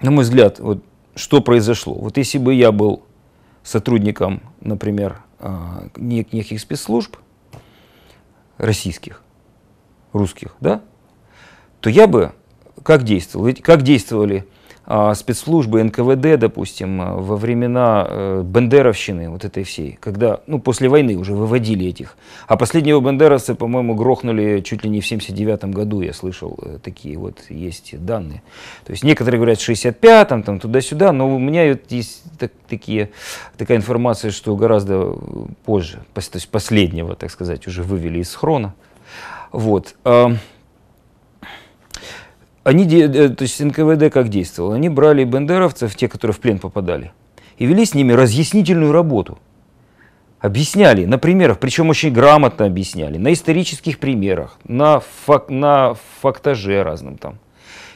на мой взгляд, вот что произошло? Вот если бы я был сотрудником, например, а, нек неких спецслужб российских, русских, да, то я бы как действовал? Ведь как действовали а, спецслужбы, НКВД, допустим, э, во времена э, Бендеровщины, вот этой всей, когда, ну, после войны уже выводили этих. А последнего бендеровца, по-моему, грохнули чуть ли не в 79 году, я слышал, э, такие вот есть данные. То есть некоторые говорят в 65-м, там, туда-сюда, но у меня вот есть так, такие, такая информация, что гораздо позже, то есть последнего, так сказать, уже вывели из хрона. Вот. Эм, они, э, то есть НКВД как действовал. Они брали бендеровцев, те, которые в плен попадали, и вели с ними разъяснительную работу. Объясняли на примерах, причем очень грамотно объясняли, на исторических примерах, на, фак, на фактаже разном там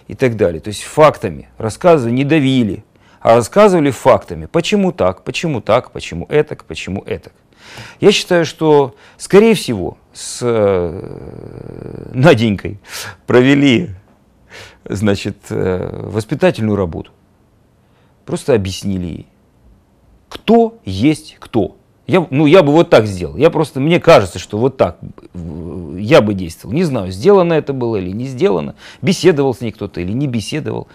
и так далее. То есть фактами рассказывали, не давили, а рассказывали фактами. Почему так, почему так, почему это, почему это. Я считаю, что, скорее всего, с э, Наденькой провели значит, э, воспитательную работу. Просто объяснили ей, кто есть кто. Я, ну, я бы вот так сделал. Я просто, мне кажется, что вот так э, я бы действовал. Не знаю, сделано это было или не сделано, беседовал с ней кто-то или не беседовал.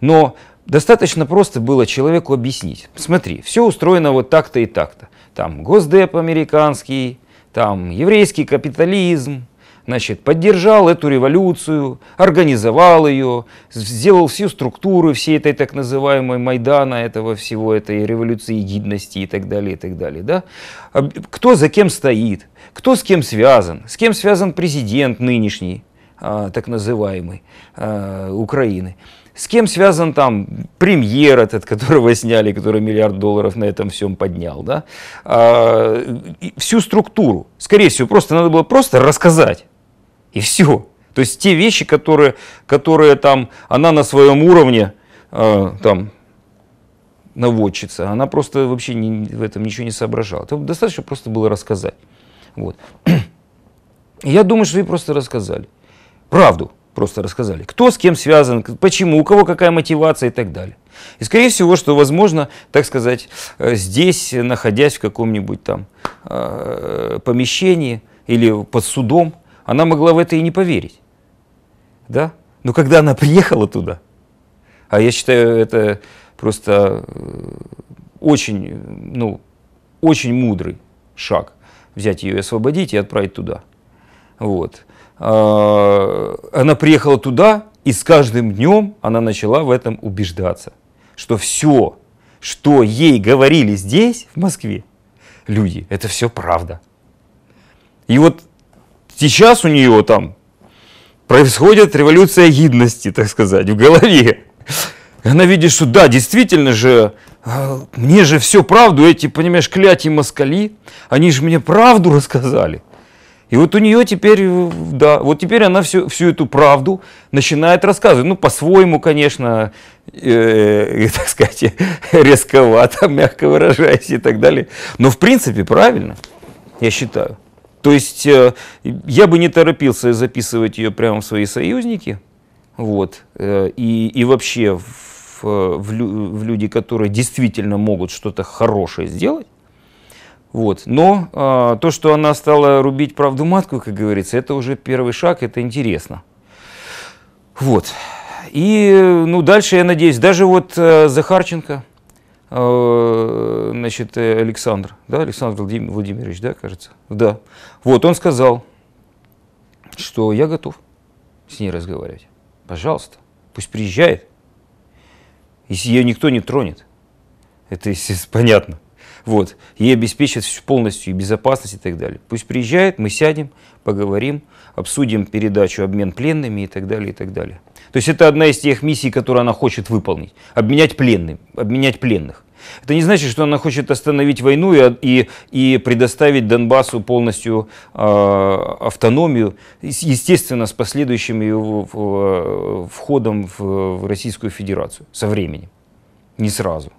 Но достаточно просто было человеку объяснить. Смотри, все устроено вот так-то и так-то. Там госдеп американский, там еврейский капитализм, значит, поддержал эту революцию, организовал ее, сделал всю структуру всей этой так называемой Майдана, этого всего, этой революции гидности и так далее, и так далее. Да? Кто за кем стоит, кто с кем связан, с кем связан президент нынешний, а, так называемый, а, Украины. С кем связан там премьер этот, которого сняли, который миллиард долларов на этом всем поднял, да? А, всю структуру. Скорее всего, просто надо было просто рассказать и все. То есть те вещи, которые, которые там, она на своем уровне, э, там, наводчица, она просто вообще не, в этом ничего не соображала. Это достаточно просто было рассказать. Вот. Я думаю, что ей просто рассказали. Правду просто рассказали. Кто с кем связан, почему, у кого какая мотивация и так далее. И скорее всего, что возможно, так сказать, э, здесь, находясь в каком-нибудь там э, помещении или под судом, она могла в это и не поверить. Да? Но когда она приехала туда, а я считаю, это просто э, очень, ну, очень мудрый шаг взять ее и освободить и отправить туда. Вот. А, она приехала туда, и с каждым днем она начала в этом убеждаться, что все, что ей говорили здесь, в Москве, люди, это все правда. И вот сейчас у нее там происходит революция гидности, так сказать, в голове. Она видит, что да, действительно же, а, мне же все правду, эти, понимаешь, кляти москали, они же мне правду рассказали. И вот у нее теперь, э, да, вот теперь она всю, всю эту правду начинает рассказывать. Ну, по-своему, конечно, э, э так сказать, резковато, мягко выражаясь и так далее. Но, в принципе, правильно, я считаю. То есть э, я бы не торопился записывать ее прямо в свои союзники, вот, э, и, и вообще в, э, в, в люди, которые действительно могут что-то хорошее сделать, вот. Но а, то, что она стала рубить правду матку, как говорится, это уже первый шаг, это интересно. Вот. И ну, дальше, я надеюсь, даже вот Захарченко, значит, э, Александр, да, Александр Владимирович, да, кажется, да. Вот, он сказал, что я готов с ней разговаривать. Пожалуйста, пусть приезжает. Если ее никто не тронет. Это, понятно. Вот. И обеспечат полностью безопасность и так далее. Пусть приезжает, мы сядем, поговорим, обсудим передачу, обмен пленными и так далее, и так далее. То есть это одна из тех миссий, которые она хочет выполнить. Обменять пленным, обменять пленных. Это не значит, что она хочет остановить войну и, и, и предоставить Донбассу полностью э, автономию, естественно, с последующим ее входом в, в Российскую Федерацию со временем, не сразу.